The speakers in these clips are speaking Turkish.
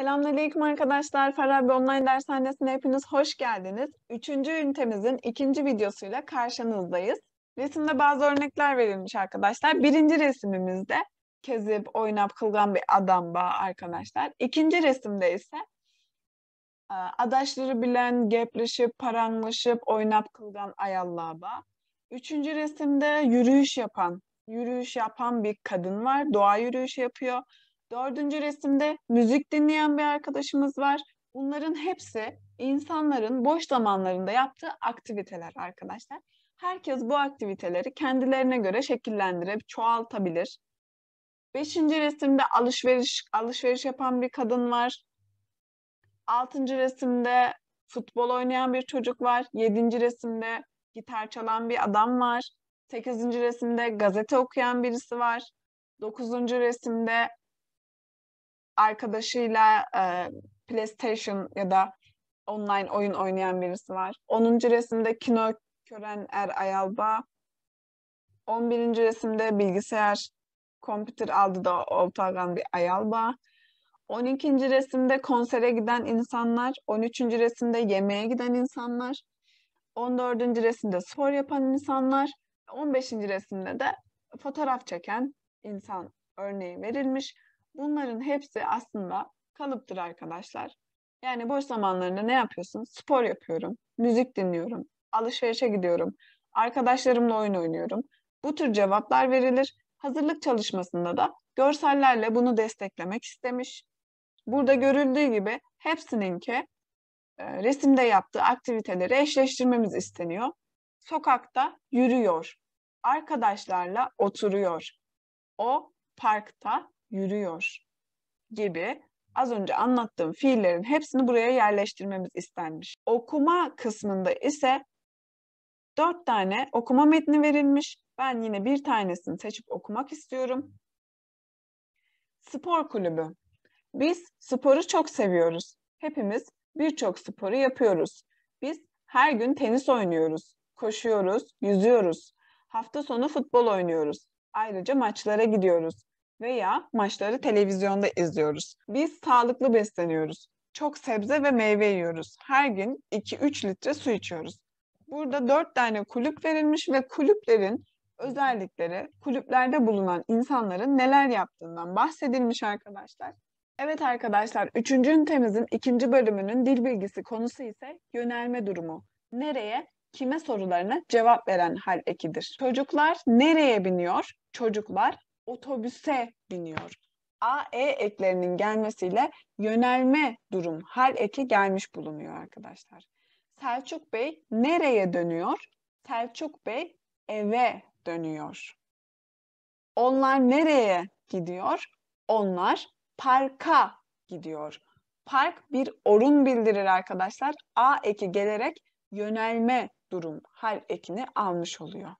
Selamünaleyküm arkadaşlar. Farabi Online Dershanesi'ne hepiniz hoş geldiniz. Üçüncü ünitemizin ikinci videosuyla karşınızdayız. Resimde bazı örnekler verilmiş arkadaşlar. Birinci resimimizde kezip, oynap, kılgan bir adam bağ arkadaşlar. İkinci resimde ise e, adaşları bilen, gepleşip, paranlaşıp, oynap, kılgan, ayallığa bağ. Üçüncü resimde yürüyüş yapan, yürüyüş yapan bir kadın var. Doğa yürüyüşü yapıyor Dördüncü resimde müzik dinleyen bir arkadaşımız var. Bunların hepsi insanların boş zamanlarında yaptığı aktiviteler arkadaşlar. Herkes bu aktiviteleri kendilerine göre şekillendirip çoğaltabilir. Beşinci resimde alışveriş alışveriş yapan bir kadın var. Altıncı resimde futbol oynayan bir çocuk var. Yedinci resimde gitar çalan bir adam var. Sekizinci resimde gazete okuyan birisi var. Dokuzuncu resimde arkadaşıyla e, PlayStation ya da online oyun oynayan birisi var. 10. resimde Kino Kören Er Ayalba. 11. resimde bilgisayar kompütür aldı da Oltagan bir Ayalba. 12. resimde konsere giden insanlar, 13. resimde yemeğe giden insanlar, 14. resimde spor yapan insanlar, 15. resimde de fotoğraf çeken insan örneği verilmiş. Bunların hepsi aslında kalıptır arkadaşlar. Yani boş zamanlarında ne yapıyorsun? Spor yapıyorum, müzik dinliyorum, alışverişe gidiyorum, arkadaşlarımla oyun oynuyorum. Bu tür cevaplar verilir. Hazırlık çalışmasında da görsellerle bunu desteklemek istemiş. Burada görüldüğü gibi hepsininki e, resimde yaptığı aktiviteleri eşleştirmemiz isteniyor. Sokakta yürüyor, arkadaşlarla oturuyor. O parkta yürüyor gibi az önce anlattığım fiillerin hepsini buraya yerleştirmemiz istenmiş. Okuma kısmında ise dört tane okuma metni verilmiş. Ben yine bir tanesini seçip okumak istiyorum. Spor kulübü. Biz sporu çok seviyoruz. Hepimiz birçok sporu yapıyoruz. Biz her gün tenis oynuyoruz, koşuyoruz, yüzüyoruz. Hafta sonu futbol oynuyoruz. Ayrıca maçlara gidiyoruz veya maçları televizyonda izliyoruz. Biz sağlıklı besleniyoruz. Çok sebze ve meyve yiyoruz. Her gün 2-3 litre su içiyoruz. Burada 4 tane kulüp verilmiş ve kulüplerin özellikleri, kulüplerde bulunan insanların neler yaptığından bahsedilmiş arkadaşlar. Evet arkadaşlar, 3. ünitemizin 2. bölümünün dil bilgisi konusu ise yönelme durumu. Nereye, kime sorularına cevap veren hal ekidir. Çocuklar nereye biniyor? Çocuklar otobüse biniyor. A, E eklerinin gelmesiyle yönelme durum, hal eki gelmiş bulunuyor arkadaşlar. Selçuk Bey nereye dönüyor? Selçuk Bey eve dönüyor. Onlar nereye gidiyor? Onlar parka gidiyor. Park bir orun bildirir arkadaşlar. A eki gelerek yönelme durum hal ekini almış oluyor.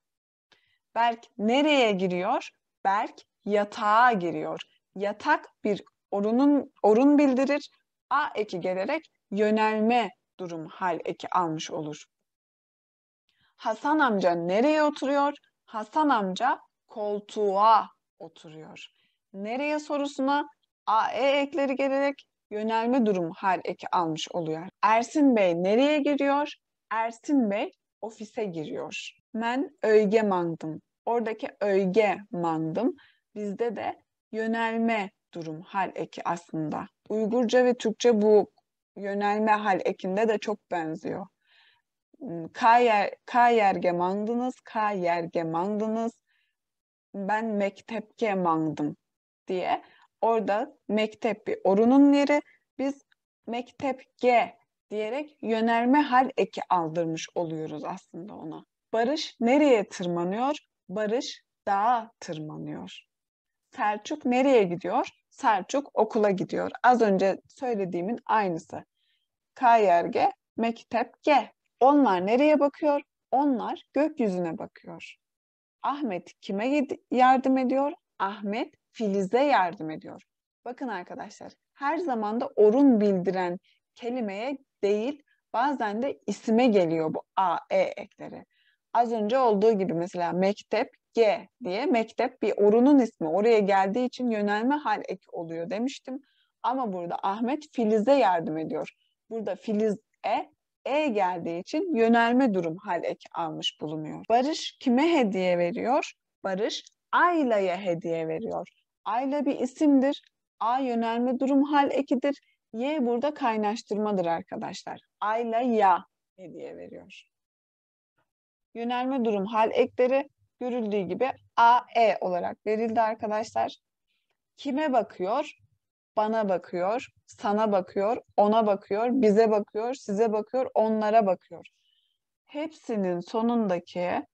Berk nereye giriyor? Berk yatağa giriyor. Yatak bir orunun orun bildirir. A eki gelerek yönelme durum hal eki almış olur. Hasan amca nereye oturuyor? Hasan amca koltuğa oturuyor. Nereye sorusuna a e ekleri gelerek yönelme durum hal eki almış oluyor. Ersin Bey nereye giriyor? Ersin Bey ofise giriyor. Ben öyge mandım. Oradaki öge mandım bizde de yönelme durum hal eki aslında. Uygurca ve Türkçe bu yönelme hal ekinde de çok benziyor. K, yer, hmm, K yerge mandınız, K yerge mandınız. Ben mektepke mandım diye. Orada mektep bir orunun yeri. Biz mektepge diyerek yönelme hal eki aldırmış oluyoruz aslında ona. Barış nereye tırmanıyor? Barış dağa tırmanıyor. Selçuk nereye gidiyor? Selçuk okula gidiyor. Az önce söylediğimin aynısı. Kayerge, mektepge. Onlar nereye bakıyor? Onlar gökyüzüne bakıyor. Ahmet kime yardım ediyor? Ahmet Filiz'e yardım ediyor. Bakın arkadaşlar her zaman da orun bildiren kelimeye değil bazen de isime geliyor bu a, e ekleri az önce olduğu gibi mesela mektep G diye mektep bir orunun ismi. Oraya geldiği için yönelme hal ek oluyor demiştim. Ama burada Ahmet Filiz'e yardım ediyor. Burada Filiz'e E geldiği için yönelme durum hal ek almış bulunuyor. Barış kime hediye veriyor? Barış Ayla'ya hediye veriyor. Ayla bir isimdir. A yönelme durum hal ekidir. Y burada kaynaştırmadır arkadaşlar. Ayla ya hediye veriyor yönelme durum hal ekleri görüldüğü gibi AE olarak verildi arkadaşlar. Kime bakıyor? Bana bakıyor, sana bakıyor, ona bakıyor, bize bakıyor, size bakıyor, onlara bakıyor. Hepsinin sonundaki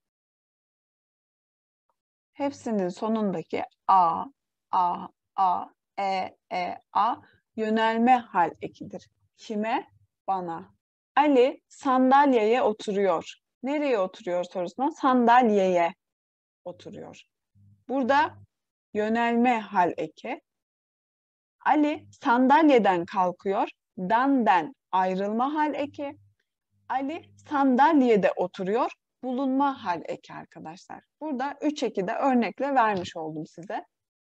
hepsinin sonundaki A, A, A, E, E, A yönelme hal ekidir. Kime? Bana. Ali sandalyeye oturuyor nereye oturuyor sorusuna sandalyeye oturuyor. Burada yönelme hal eki. Ali sandalyeden kalkıyor. Danden ayrılma hal eki. Ali sandalyede oturuyor. Bulunma hal eki arkadaşlar. Burada 3 eki de örnekle vermiş oldum size.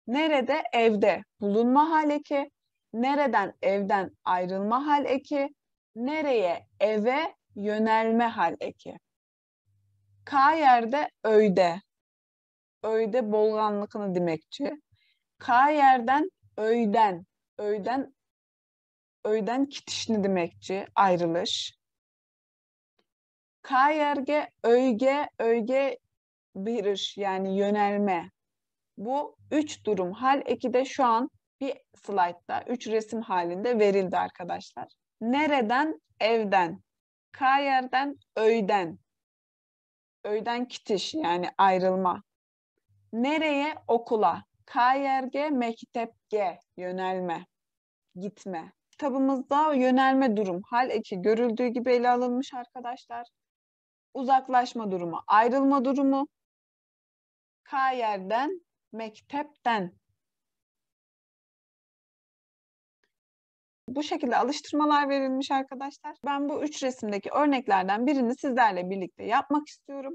Nerede? Evde. Bulunma hal eki. Nereden? Evden ayrılma hal eki. Nereye? Eve yönelme hal eki. K yerde öyde. Öyde bolganlıkını demekçi. K yerden öyden. Öyden öyden kitişini demekçi. Ayrılış. K yerge öyge öyge biriş yani yönelme. Bu üç durum hal eki de şu an bir slaytta üç resim halinde verildi arkadaşlar. Nereden? Evden. K yerden öyden öğden kitiş yani ayrılma. Nereye? Okula. KYRG, mektepge, yönelme, gitme. Kitabımızda yönelme durum, hal eki görüldüğü gibi ele alınmış arkadaşlar. Uzaklaşma durumu, ayrılma durumu. KYR'den, mektepten Bu şekilde alıştırmalar verilmiş arkadaşlar. Ben bu üç resimdeki örneklerden birini sizlerle birlikte yapmak istiyorum.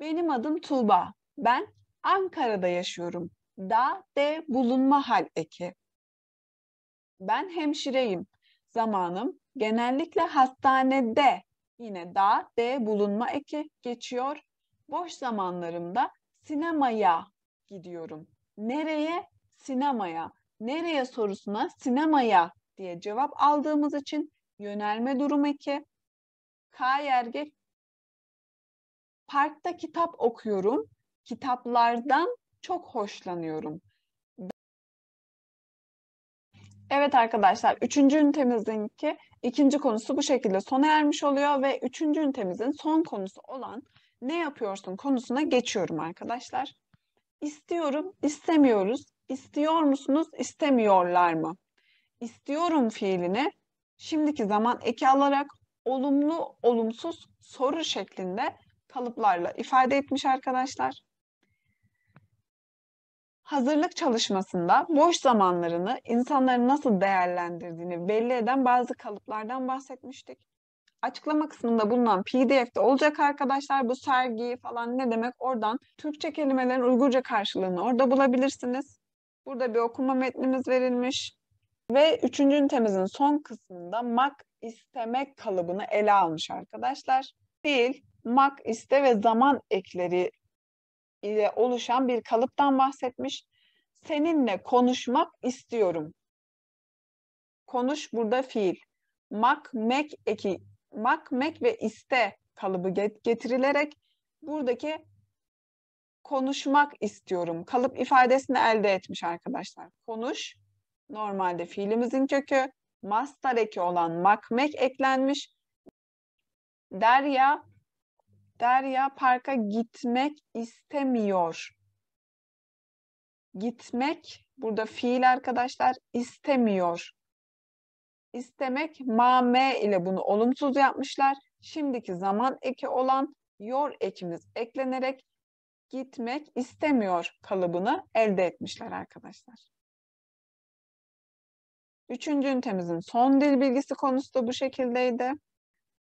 Benim adım Tuğba. Ben Ankara'da yaşıyorum. Da, de, bulunma hal eki. Ben hemşireyim. Zamanım genellikle hastanede. Yine da, de, bulunma eki geçiyor. Boş zamanlarımda sinemaya gidiyorum. Nereye? Sinemaya. Nereye sorusuna sinemaya diye cevap aldığımız için yönelme durum eki. K yerge parkta kitap okuyorum. Kitaplardan çok hoşlanıyorum. Evet arkadaşlar, üçüncü ünitemizin ki ikinci konusu bu şekilde sona ermiş oluyor ve üçüncü ünitemizin son konusu olan ne yapıyorsun konusuna geçiyorum arkadaşlar. İstiyorum, istemiyoruz. İstiyor musunuz, istemiyorlar mı? istiyorum fiilini şimdiki zaman eki alarak olumlu, olumsuz soru şeklinde kalıplarla ifade etmiş arkadaşlar. Hazırlık çalışmasında boş zamanlarını insanların nasıl değerlendirdiğini belli eden bazı kalıplardan bahsetmiştik. Açıklama kısmında bulunan PDF'de olacak arkadaşlar bu sergi falan ne demek oradan Türkçe kelimelerin Uygurca karşılığını orada bulabilirsiniz. Burada bir okuma metnimiz verilmiş. Ve üçüncü ünitemizin son kısmında mak istemek kalıbını ele almış arkadaşlar. Fiil, mak iste ve zaman ekleri ile oluşan bir kalıptan bahsetmiş. Seninle konuşmak istiyorum. Konuş burada fiil. Mak, mek eki, mak, mek ve iste kalıbı getirilerek buradaki konuşmak istiyorum. Kalıp ifadesini elde etmiş arkadaşlar. Konuş, Normalde fiilimizin kökü mastar eki olan makmek eklenmiş. Derya Derya parka gitmek istemiyor. Gitmek burada fiil arkadaşlar istemiyor. İstemek mame ile bunu olumsuz yapmışlar. Şimdiki zaman eki olan yor ekimiz eklenerek gitmek istemiyor kalıbını elde etmişler arkadaşlar. Üçüncü ünitemizin son dil bilgisi konusu da bu şekildeydi.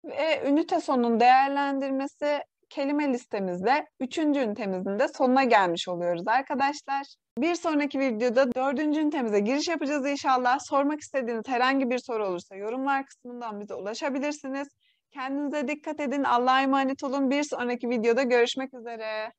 Ve ünite sonunun değerlendirmesi kelime listemizde üçüncü ünitemizin de sonuna gelmiş oluyoruz arkadaşlar. Bir sonraki videoda dördüncü ünitemize giriş yapacağız inşallah. Sormak istediğiniz herhangi bir soru olursa yorumlar kısmından bize ulaşabilirsiniz. Kendinize dikkat edin. Allah'a emanet olun. Bir sonraki videoda görüşmek üzere.